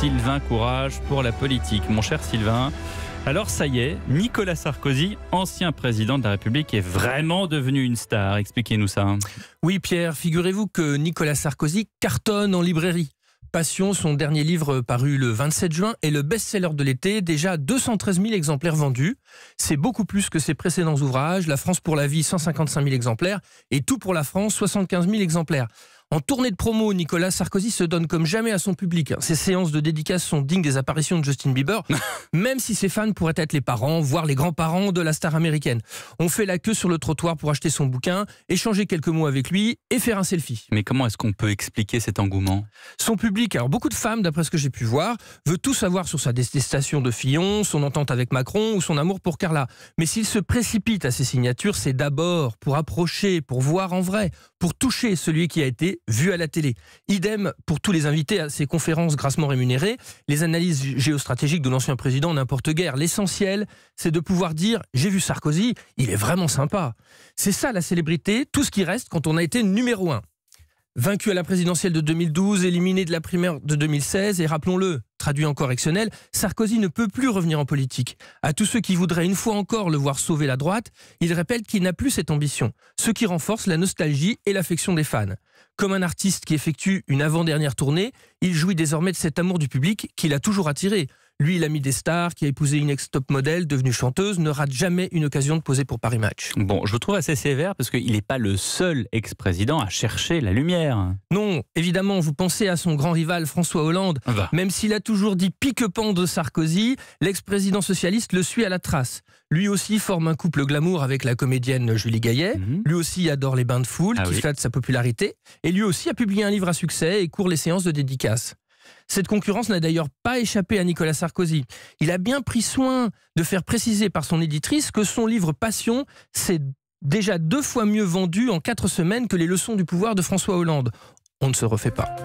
Sylvain Courage pour la politique. Mon cher Sylvain, alors ça y est, Nicolas Sarkozy, ancien président de la République, est vraiment devenu une star. Expliquez-nous ça. Oui Pierre, figurez-vous que Nicolas Sarkozy cartonne en librairie. Passion, son dernier livre paru le 27 juin, est le best-seller de l'été, déjà 213 000 exemplaires vendus. C'est beaucoup plus que ses précédents ouvrages, La France pour la vie, 155 000 exemplaires, et Tout pour la France, 75 000 exemplaires. En tournée de promo, Nicolas Sarkozy se donne comme jamais à son public. Ses séances de dédicaces sont dignes des apparitions de Justin Bieber, même si ses fans pourraient être les parents, voire les grands-parents de la star américaine. On fait la queue sur le trottoir pour acheter son bouquin, échanger quelques mots avec lui et faire un selfie. Mais comment est-ce qu'on peut expliquer cet engouement Son public, alors beaucoup de femmes, d'après ce que j'ai pu voir, veut tout savoir sur sa détestation de Fillon, son entente avec Macron ou son amour pour Carla. Mais s'il se précipite à ses signatures, c'est d'abord pour approcher, pour voir en vrai, pour toucher celui qui a été vu à la télé. Idem pour tous les invités à ces conférences grassement rémunérées, les analyses géostratégiques de l'ancien président n'importe guère. L'essentiel, c'est de pouvoir dire j'ai vu Sarkozy, il est vraiment sympa. C'est ça la célébrité, tout ce qui reste quand on a été numéro un. Vaincu à la présidentielle de 2012, éliminé de la primaire de 2016, et rappelons-le, traduit en correctionnel, Sarkozy ne peut plus revenir en politique. À tous ceux qui voudraient une fois encore le voir sauver la droite, il répète qu'il n'a plus cette ambition, ce qui renforce la nostalgie et l'affection des fans comme un artiste qui effectue une avant-dernière tournée, il jouit désormais de cet amour du public qu'il a toujours attiré. Lui, il a mis des stars, qui a épousé une ex-top modèle, devenue chanteuse, ne rate jamais une occasion de poser pour Paris Match. Bon, je le trouve assez sévère parce qu'il n'est pas le seul ex-président à chercher la lumière. Non, évidemment, vous pensez à son grand rival François Hollande. Même s'il a toujours dit pique-pan de Sarkozy, l'ex-président socialiste le suit à la trace. Lui aussi forme un couple glamour avec la comédienne Julie Gaillet. Mhm. Lui aussi adore les bains de foule, ah qui oui. sa popularité. Et lui aussi a publié un livre à succès et court les séances de dédicaces cette concurrence n'a d'ailleurs pas échappé à Nicolas Sarkozy. Il a bien pris soin de faire préciser par son éditrice que son livre Passion s'est déjà deux fois mieux vendu en quatre semaines que les leçons du pouvoir de François Hollande. On ne se refait pas.